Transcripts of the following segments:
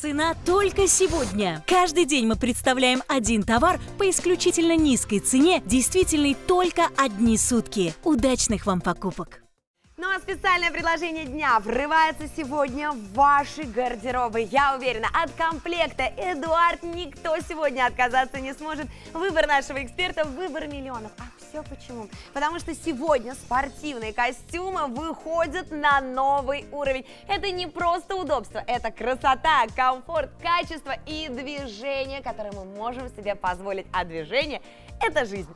Цена только сегодня. Каждый день мы представляем один товар по исключительно низкой цене, действительный только одни сутки. Удачных вам покупок! Ну а специальное предложение дня врывается сегодня в ваши гардеробы. Я уверена, от комплекта Эдуард никто сегодня отказаться не сможет. Выбор нашего эксперта – выбор миллионов. А все почему? Потому что сегодня спортивные костюмы выходят на новый уровень. Это не просто удобство, это красота, комфорт, качество и движение, которое мы можем себе позволить. А движение – это жизнь.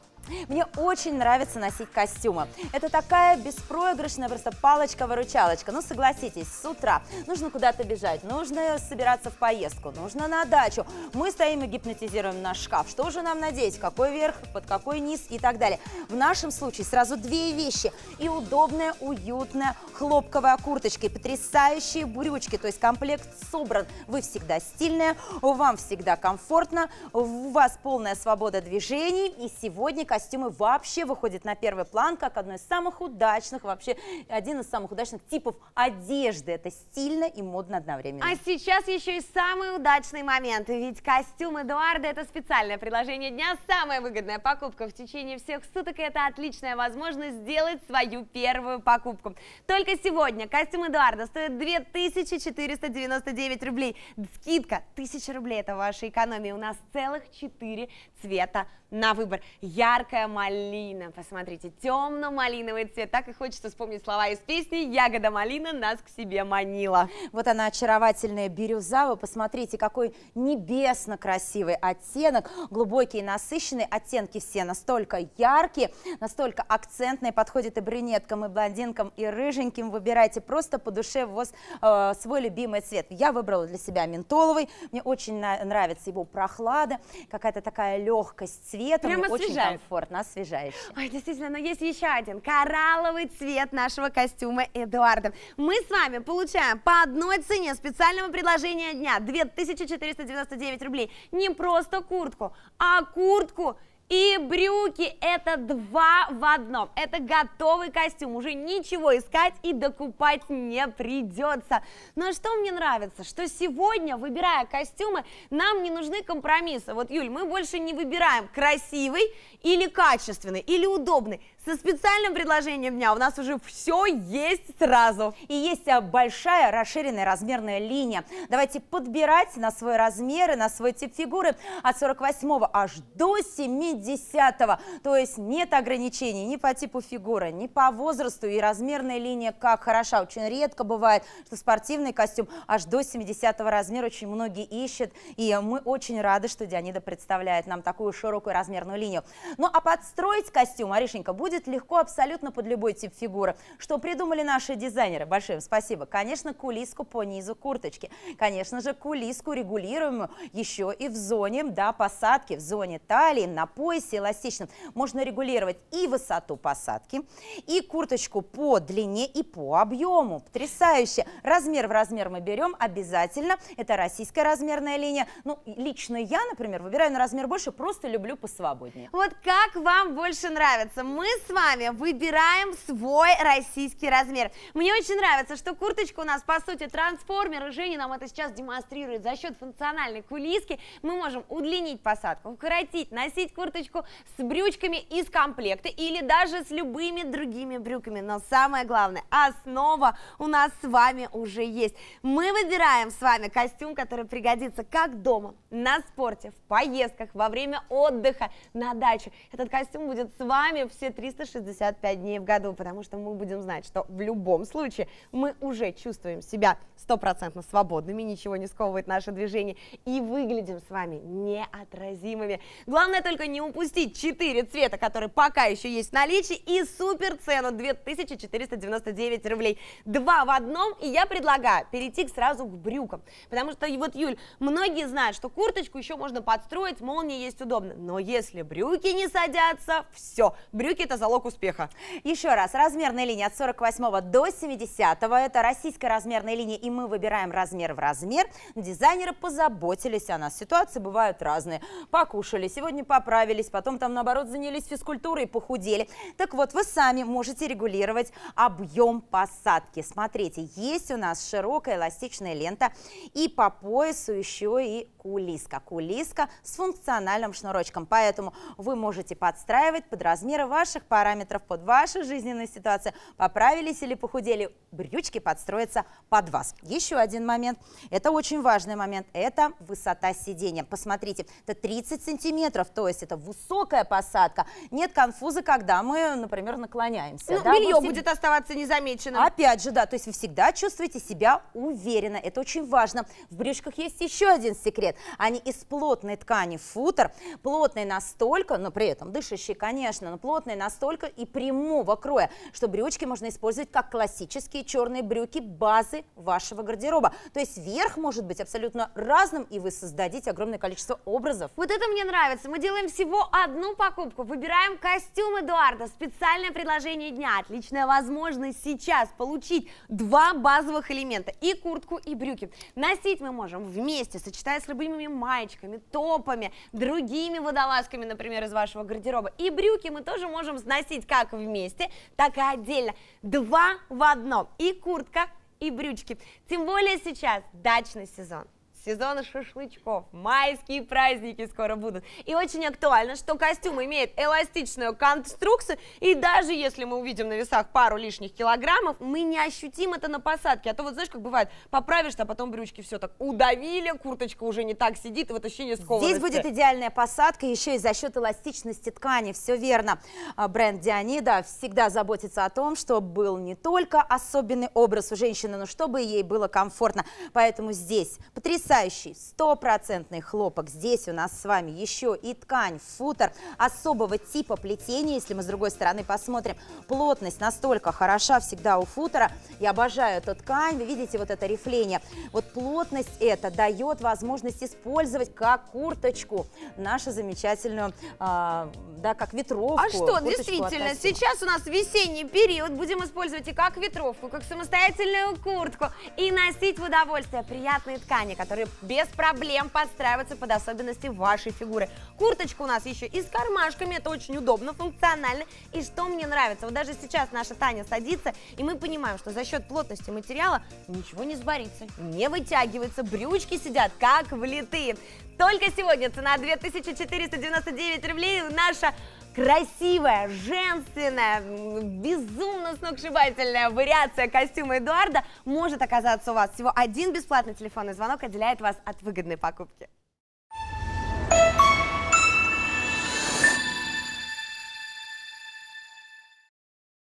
Мне очень нравится носить костюмы. Это такая беспроигрышная просто палочка-выручалочка. Ну, согласитесь, с утра нужно куда-то бежать, нужно собираться в поездку, нужно на дачу. Мы стоим и гипнотизируем наш шкаф. Что же нам надеть? Какой верх, под какой низ и так далее. В нашем случае сразу две вещи. И удобная, уютная хлопковая курточка, и потрясающие брючки. То есть комплект собран. Вы всегда стильная, вам всегда комфортно, у вас полная свобода движений. И сегодня, костюмы вообще выходят на первый план как одно из самых удачных, вообще один из самых удачных типов одежды. Это стильно и модно одновременно. А сейчас еще и самый удачный момент, ведь костюм Эдуарда это специальное предложение дня, самая выгодная покупка в течение всех суток, и это отличная возможность сделать свою первую покупку. Только сегодня костюм Эдуарда стоит 2499 рублей, скидка 1000 рублей, это ваша экономия, у нас целых 4 цвета на выбор. Ярко яркая малина. Посмотрите, темно-малиновый цвет. Так и хочется вспомнить слова из песни «Ягода малина нас к себе манила». Вот она очаровательная бирюза. Вы посмотрите, какой небесно красивый оттенок. Глубокие насыщенные оттенки все настолько яркие, настолько акцентные. Подходит и брюнеткам, и блондинкам, и рыженьким. Выбирайте просто по душе воз, э, свой любимый цвет. Я выбрала для себя ментоловый. Мне очень нравится его прохлада, какая-то такая легкость цвета. Прямо Мне очень комфортно комфортно, освежающе. Ой, действительно, но есть еще один коралловый цвет нашего костюма Эдуарда. Мы с вами получаем по одной цене специального предложения дня 2499 рублей. Не просто куртку, а куртку и брюки это два в одном. Это готовый костюм, уже ничего искать и докупать не придется. Но что мне нравится, что сегодня, выбирая костюмы, нам не нужны компромиссы. Вот, Юль, мы больше не выбираем красивый или качественный, или удобный. Со специальным предложением дня у нас уже все есть сразу. И есть а, большая расширенная размерная линия. Давайте подбирать на свой размер и на свой тип фигуры от 48 аж до 70 50 го То есть нет ограничений ни по типу фигуры, ни по возрасту. И размерная линия как хороша. Очень редко бывает, что спортивный костюм аж до 70 размера очень многие ищут. И мы очень рады, что Дианида представляет нам такую широкую размерную линию. Ну а подстроить костюм, Аришенька, будет легко абсолютно под любой тип фигуры. Что придумали наши дизайнеры? Большое спасибо. Конечно, кулиску по низу курточки. Конечно же, кулиску регулируемую еще и в зоне да, посадки, в зоне талии, на пол поясе эластичном можно регулировать и высоту посадки, и курточку по длине и по объему. Потрясающе! Размер в размер мы берем обязательно. Это российская размерная линия. Ну, лично я, например, выбираю на размер больше, просто люблю посвободнее. Вот как вам больше нравится? Мы с вами выбираем свой российский размер. Мне очень нравится, что курточка у нас, по сути, трансформер, и Женя нам это сейчас демонстрирует за счет функциональной кулиски. Мы можем удлинить посадку, укоротить, носить курточку, курточку с брючками из комплекта или даже с любыми другими брюками. Но самое главное, основа у нас с вами уже есть. Мы выбираем с вами костюм, который пригодится как дома, на спорте, в поездках, во время отдыха, на даче. Этот костюм будет с вами все 365 дней в году, потому что мы будем знать, что в любом случае мы уже чувствуем себя стопроцентно свободными, ничего не сковывает наше движение, и выглядим с вами неотразимыми. Главное только не упустить 4 цвета, которые пока еще есть в наличии, и супер цену 2499 рублей. Два в одном, и я предлагаю перейти сразу к брюкам. Потому что, вот, Юль, многие знают, что курточку еще можно подстроить, молния есть удобно. Но если брюки не садятся, все, брюки это залог успеха. Еще раз, размерная линия от 48 до 70, это российская размерная линия, и мы выбираем размер в размер. Дизайнеры позаботились о нас, ситуации бывают разные. Покушали, сегодня поправили, поправились, потом там наоборот занялись физкультурой и похудели. Так вот, вы сами можете регулировать объем посадки. Смотрите, есть у нас широкая эластичная лента и по поясу еще и кулиска. Кулиска с функциональным шнурочком, поэтому вы можете подстраивать под размеры ваших параметров, под вашу жизненную ситуацию. Поправились или похудели, брючки подстроятся под вас. Еще один момент, это очень важный момент, это высота сидения. Посмотрите, это 30 сантиметров, то есть это высокая посадка. Нет конфуза, когда мы, например, наклоняемся. Ну, да? белье всегда... будет оставаться незамеченным. Опять же, да, то есть вы всегда чувствуете себя уверенно. Это очень важно. В брючках есть еще один секрет. Они из плотной ткани футер, плотной настолько, но при этом дышащие, конечно, но плотной настолько и прямого кроя, что брючки можно использовать как классические черные брюки базы вашего гардероба. То есть верх может быть абсолютно разным, и вы создадите огромное количество образов. Вот это мне нравится. Мы делаем всего всего одну покупку. Выбираем костюм Эдуарда. Специальное предложение дня. Отличная возможность сейчас получить два базовых элемента. И куртку, и брюки. Носить мы можем вместе, сочетая с любимыми маечками, топами, другими водолазками, например, из вашего гардероба. И брюки мы тоже можем сносить как вместе, так и отдельно. Два в одном. И куртка, и брючки. Тем более сейчас дачный сезон сезон шашлычков, майские праздники скоро будут. И очень актуально, что костюм имеет эластичную конструкцию, и даже если мы увидим на весах пару лишних килограммов, мы не ощутим это на посадке. А то вот знаешь, как бывает, поправишь, а потом брючки все так удавили, курточка уже не так сидит, и вот ощущение скованности. Здесь будет идеальная посадка, еще и за счет эластичности ткани, все верно. А, бренд Дианида всегда заботится о том, чтобы был не только особенный образ у женщины, но чтобы ей было комфортно. Поэтому здесь потрясающе потрясающий стопроцентный хлопок. Здесь у нас с вами еще и ткань, футер особого типа плетения. Если мы с другой стороны посмотрим, плотность настолько хороша всегда у футера. Я обожаю эту ткань. Вы видите вот это рифление. Вот плотность это дает возможность использовать как курточку нашу замечательную, а, да, как ветровку. А что, действительно, сейчас у нас весенний период. Будем использовать и как ветровку, как самостоятельную куртку. И носить в удовольствие приятные ткани, которые без проблем подстраиваться под особенности вашей фигуры. Курточка у нас еще и с кармашками, это очень удобно, функционально. И что мне нравится, вот даже сейчас наша Таня садится, и мы понимаем, что за счет плотности материала ничего не сборится, не вытягивается, брючки сидят как влитые. Только сегодня цена 2499 рублей, наша красивая, женственная, безумно сногсшибательная вариация костюма Эдуарда может оказаться у вас. Всего один бесплатный телефонный звонок отделяет вас от выгодной покупки.